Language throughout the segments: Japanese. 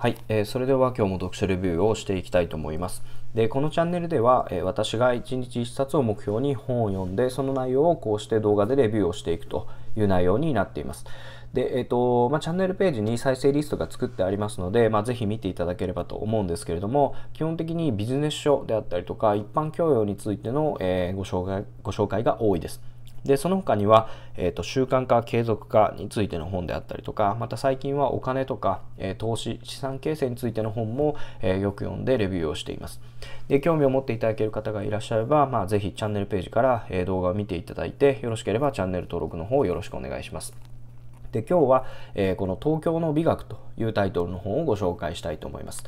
はい、えー、それでは今日も読書レビューをしていきたいと思います。でこのチャンネルでは、えー、私が1日1冊を目標に本を読んでその内容をこうして動画でレビューをしていくという内容になっています。で、えっ、ー、と、まあ、チャンネルページに再生リストが作ってありますので、まあ、ぜひ見ていただければと思うんですけれども、基本的にビジネス書であったりとか、一般教養についての、えー、ご紹介、ご紹介が多いです。で、その他には、えっ、ー、と、習慣化、継続化についての本であったりとか、また最近はお金とか、えー、投資、資産形成についての本も、えー、よく読んでレビューをしています。で、興味を持っていただける方がいらっしゃれば、まあ、ぜひチャンネルページから、え動画を見ていただいて、よろしければチャンネル登録の方よろしくお願いします。で今日は、えー、この「東京の美学」というタイトルの本をご紹介したいと思います。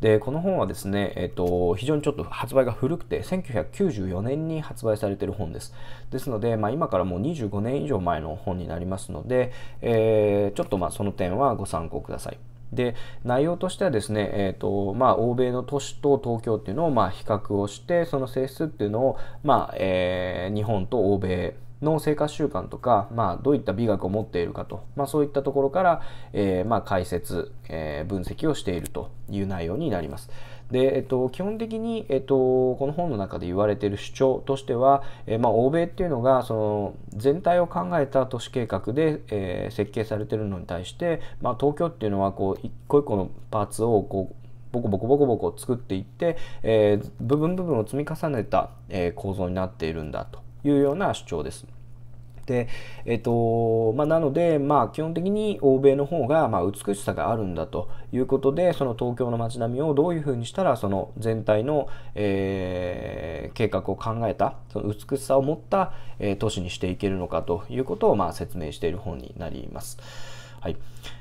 でこの本はですね、えーと、非常にちょっと発売が古くて1994年に発売されてる本です。ですので、まあ、今からもう25年以上前の本になりますので、えー、ちょっとまあその点はご参考ください。で内容としてはですね、えーとまあ、欧米の都市と東京っていうのをま比較をしてその性質っていうのを、まあ、えー、日本と欧米の生活習慣とか、まあ、どういった美学を持っているかと、まあ、そういったところから、えー、まあ、解説、えー、分析をしているという内容になります。で、えっと、基本的に、えっと、この本の中で言われている主張としては、えまあ、欧米っていうのがその全体を考えた都市計画で、えー、設計されてるのに対して、まあ、東京っていうのはこう一個一個のパーツをこうボコボコボコボコ作っていって、えー、部分部分を積み重ねた、えー、構造になっているんだというような主張です。でえっとまあ、なので、まあ、基本的に欧米の方が、ま美しさがあるんだということでその東京の街並みをどういうふうにしたらその全体の、えー、計画を考えたその美しさを持った、えー、都市にしていけるのかということを、まあ、説明している本になります。はい、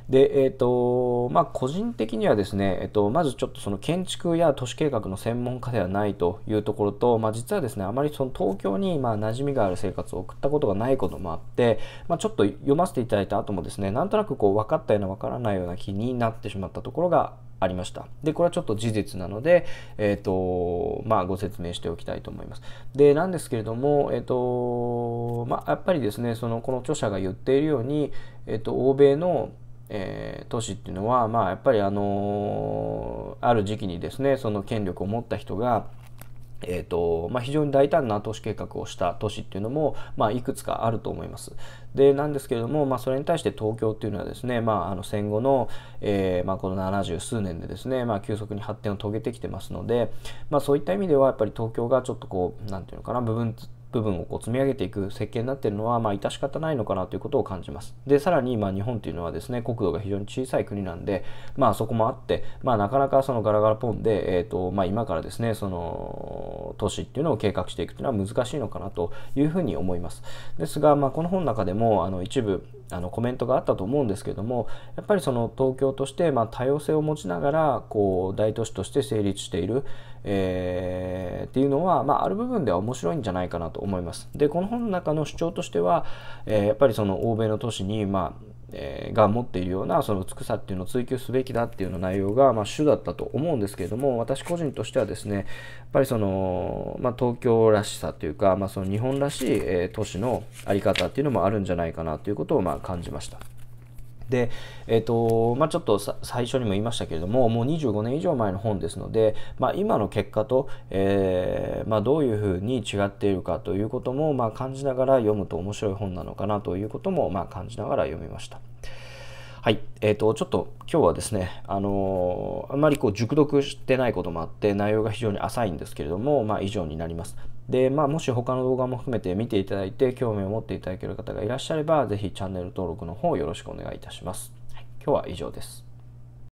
で、えっ、ー、と、まあ、個人的にはですね、えっ、ー、と、まずちょっとその建築や都市計画の専門家ではないというところと、まあ、実はですね、あまりその東京に、まあ、馴染みがある生活を送ったことがないこともあって、まあ、ちょっと読ませていただいた後もですね、なんとなくこう、分かったような分からないような気になってしまったところがありました。で、これはちょっと事実なので、えっ、ー、と、まあ、ご説明しておきたいと思います。で、なんですけれども、えっ、ー、と、まあ、やっぱりですね、その、この著者が言っているように、えっ、ー、と、欧米のえー、都市っていうのは、まあ、やっぱり、あのー、ある時期にですねその権力を持った人が、えーとまあ、非常に大胆な都市計画をした都市っていうのも、まあ、いくつかあると思います。でなんですけれども、まあ、それに対して東京っていうのはですね、まあ、あの戦後の,、えーまあ、この70数年でですね、まあ、急速に発展を遂げてきてますので、まあ、そういった意味ではやっぱり東京がちょっとこう何て言うのかな部分部分をこう積み上げていく設計になっているのは、まあ、致し方ないのかなということを感じます。で、さらに、まあ、日本というのはですね、国土が非常に小さい国なんで、まあ、そこもあって、まあ、なかなかそのガラガラポンで、えっ、ー、と、まあ、今からですね、その、都市っていうのを計画していくというのは難しいのかなというふうに思います。ですが、まあ、この本の中でも、あの、一部、あのコメントがあったと思うんですけどもやっぱりその東京として、まあ、多様性を持ちながらこう大都市として成立している、えーっていうのは、まあ、ある部分では面白いんじゃないかなと思います。で、この本の中の主張としては、えー、やっぱりその欧米の都市に、まあ、えが持っているようなその美しさっていうのを追求すべきだっていうような内容が、まあ、主だったと思うんですけれども私個人としてはですねやっぱりその、まあ、東京らしさというか、まあ、その日本らしい、え都市の在り方っていうのもあるんじゃないかなということを、まあ、感じました。で、えっ、ー、と、まあ、ちょっと最初にも言いましたけれども、もう25年以上前の本ですので、まあ、今の結果と、えー、まあ、どういうふうに違っているかということも、ま感じながら読むと面白い本なのかなということも、ま感じながら読みました。はい。えっ、ー、と、ちょっと今日はですね、あのー、あんまりこう熟読してないこともあって、内容が非常に浅いんですけれども、まあ以上になります。で、まあ、もし他の動画も含めて見ていただいて、興味を持っていただける方がいらっしゃれば、ぜひチャンネル登録の方よろしくお願いいたします。はい、今日は以上です。